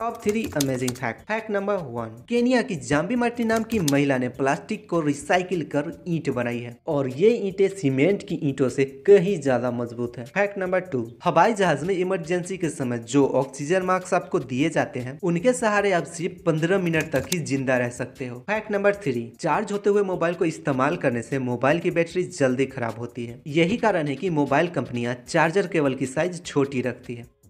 top three amazing fact fact number one Kenya की जाम्बी मट्टी नाम की महिला ने प्लास्टिक को रिसाइकिल कर ईंट बनाई है और ये ईंटें सीमेंट की ईंटों से कहीं ज्यादा मजबूत है फैक्ट नंबर टू हवाई जहाज में इमरजेंसी के समय जो ऑक्सीजन मास्क आपको दिए जाते हैं उनके सहारे आप सिर्फ पंद्रह मिनट तक ही जिंदा रह सकते हो फैक्ट नंबर थ्री चार्ज होते हुए मोबाइल को इस्तेमाल करने से मोबाइल की बैटरी जल्दी खराब होती है यही कारण है की मोबाइल कंपनियाँ चार्जर केबल की साइज छोटी रखती है